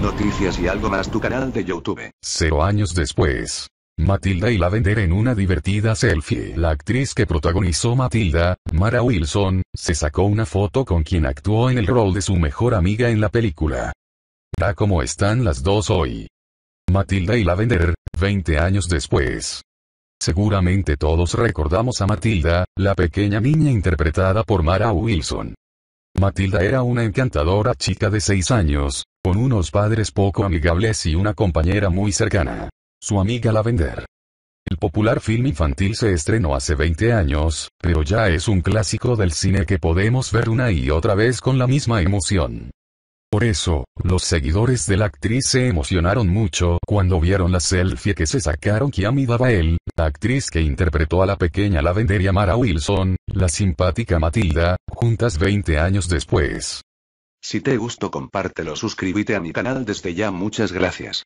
Noticias y algo más tu canal de YouTube. Cero años después. Matilda y la vender en una divertida selfie. La actriz que protagonizó Matilda, Mara Wilson, se sacó una foto con quien actuó en el rol de su mejor amiga en la película. Da como están las dos hoy. Matilda y la vender 20 años después. Seguramente todos recordamos a Matilda, la pequeña niña interpretada por Mara Wilson. Matilda era una encantadora chica de 6 años, con unos padres poco amigables y una compañera muy cercana. Su amiga la vender El popular film infantil se estrenó hace 20 años, pero ya es un clásico del cine que podemos ver una y otra vez con la misma emoción. Por eso, los seguidores de la actriz se emocionaron mucho cuando vieron la selfie que se sacaron Kiami él, la actriz que interpretó a la pequeña Lavender y Mara Wilson, la simpática Matilda, juntas 20 años después. Si te gustó compártelo suscríbete a mi canal desde ya muchas gracias.